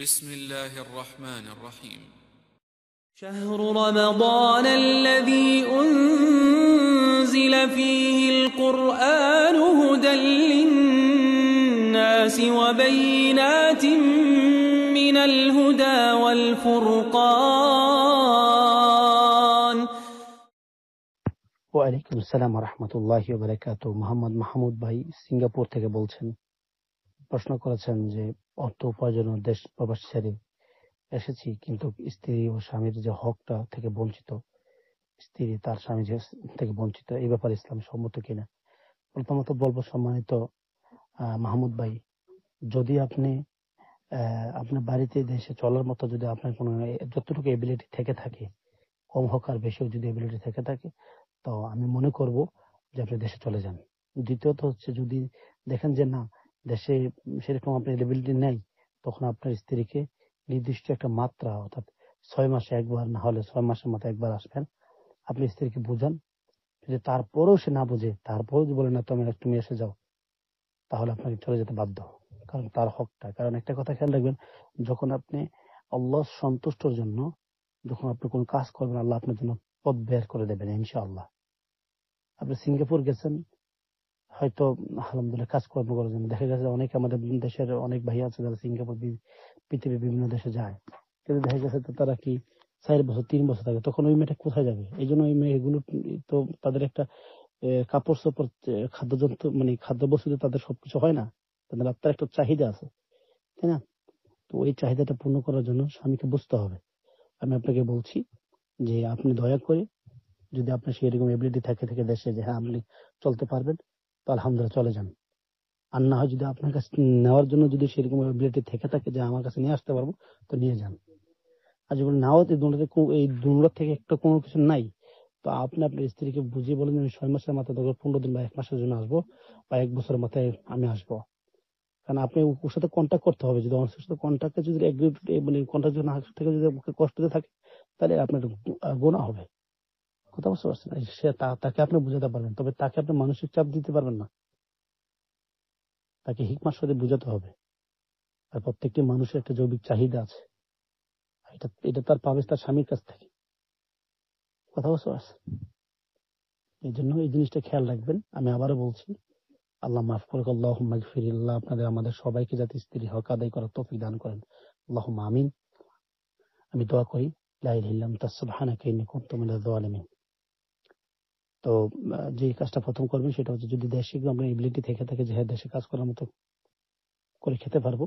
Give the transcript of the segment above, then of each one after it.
بسم الله الرحمن الرحيم شهر رمضان الذي أنزل فيه القرآن هدى للناس وبينات من الهدى والفرقان وعليكم السلام ورحمة الله وبركاته محمد محمود باي سنغافور থেকে প্রশ্ন করেছেন যে অর্থ উপার্জন দেশ প্রবাস ছেড়ে এসেছি কিন্তু স্ত্রী ও স্বামীর যে হকটা থেকে বঞ্চিত স্ত্রী তার স্বামী থেকে বঞ্চিত এই ব্যাপারে ইসলাম সম্মত কিনা প্রথমত বলবো সম্মানিত মাহমুদ ভাই যদি আপনি আপনার বাড়িতে দেশে চলার মতো যদি আপনার কোনো যতটুকু এবিলিটি থেকে থাকে কম হোক আর বেশিও যদি এবিলিটি থেকে থাকে তো আমি মনে করব যে আপনি দেশে চলে যান দ্বিতীয়ত হচ্ছে যদি দেখেন যে না দেশে সেরকম আপনার এলিবিলিটি নেই তখন আপনার স্ত্রীকে নির্দিষ্ট একটা মাত্রা অর্থাৎ ছয় মাসে একবার না হলে ছয় মাসের মতো একবার আসবেন আপনি স্ত্রীকে বুঝান যদি তারপরেও সে না বুঝে তারপরেও যদি বলে না তুমি তুমি এসে যাও তাহলে আপনাকে চলে যেতে বাধ্য কারণ তার হকটা কারণ একটা কথা খেয়াল রাখবেন যখন আপনি আল্লাহ সন্তুষ্টর জন্য যখন আপনি কোন কাজ করবেন আল্লাহ আপনার জন্য পথ বের করে দেবেন ইনশাআল্লাহ আপনি সিঙ্গাপুর গেছেন হয়তো আলহামদুলিল্লাহ কাজকর্ম করার জন্য দেখা গেছে অনেক আমাদের দেশের অনেক ভাই আছে যারা সিঙ্গাপুর পৃথিবীর বিভিন্ন দেশে যায় কিন্তু দেখা গেছে তো তারা কি চার বছর তিন বছর থাকে তখন ওই মেয়েটা কোথায় যাবে এই জন্য ওই মেয়েগুলো তো তাদের একটা কাপড় চোপড় যন্ত্র মানে খাদ্য বস্তু তাদের সবকিছু হয় না তাদের আত্মার একটা চাহিদা আছে তাই না তো ওই চাহিদাটা পূর্ণ করার জন্য স্বামীকে বুঝতে হবে আমি আপনাকে বলছি যে আপনি দয়া করে যদি আপনার সেরকম এবিলিটি থাকে থেকে দেশে যে হ্যাঁ আপনি চলতে পারবেন তো আলহামদুলিল্লাহ চলে যান আর না হয় যদি আপনার কাছে নেওয়ার জন্য যদি সেরকম বিলেটি থেকে থাকে যে আমার কাছে নিয়ে আসতে পারবো তো নিয়ে যান আর যখন নাও এই দুনোটাতে এই দুটো থেকে একটা কোনো কিছু নাই তো আপনি আপনার স্ত্রীকে বুঝিয়ে বলেন আমি ছয় মাসের মাথায় দরকার পনেরো দিন বা এক মাসের জন্য আসবো বা এক বছরের মাথায় আমি আসবো কারণ আপনি ওর সাথে কন্ট্যাক্ট করতে হবে যদি ওর সাথে কন্ট্যাক্টে যদি মানে কন্ট্যাক্ট যদি না থেকে যদি কষ্ট থাকে তাহলে আপনার গোনা হবে কথা বুঝতে পারছেন সে তাকে আপনি বুঝাতে পারবেন তবে তাকে আপনি মানসিক চাপ দিতে পারবেন না তাকে হিকমার সাথে বুঝাতে হবে আর প্রত্যেকটি মানুষের একটা জৈবিক চাহিদা আছে এটা এটা তার পাবে তার স্বামীর কাছ থেকে কথা বুঝতে পারছেন এই জন্য এই জিনিসটা খেয়াল রাখবেন আমি আবারও বলছি আল্লাহ মাফ করুক আল্লাহ ফিরিল্লাহ আপনাদের আমাদের সবাইকে যাতে স্ত্রী হক আদায় করার তফিক দান করেন আল্লাহ আমিন আমি দোয়া করি লাইল হিল্লাম তাসুবহানাকা ইন্নী কুনতুম মিনাজ জালিমিন তো যে কাজটা প্রথম করবেন সেটা হচ্ছে যদি দেশে আমরা এবিলিটি থেকে থাকে যে হ্যাঁ দেশে কাজ করার মতো করে খেতে পারবো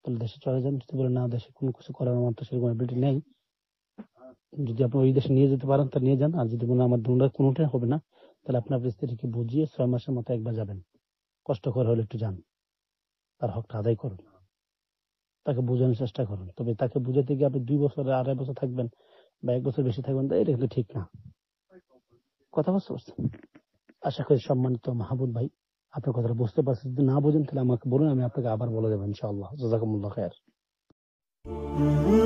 তাহলে দেশে চলে যান যদি বলে না দেশে কোনো কিছু করার আমার তো সেরকম এবিলিটি নেই যদি আপনি ওই দেশে নিয়ে যেতে পারেন তা নিয়ে যান আর যদি মনে আমার দুটা কোনোটাই হবে না তাহলে আপনি আপনার স্ত্রীকে বুঝিয়ে ছয় মাসের মতো একবার যাবেন কষ্ট করে হলে একটু যান তার হকটা আদায় করুন তাকে বোঝানোর চেষ্টা করুন তবে তাকে বুঝাতে গিয়ে আপনি দুই বছর আড়াই বছর থাকবেন বা এক বছর বেশি থাকবেন তাই এটা কিন্তু ঠিক না কথা বুঝতে পারছেন আশা করি সম্মানিত মাহবুব ভাই আপনার কথাটা বুঝতে পারছেন যদি না বুঝেন তাহলে আমাকে বলুন আমি আপনাকে আবার বলে দেবেন ইনশাআল্লাহ জাজাকুমুল্লাহ খায়ের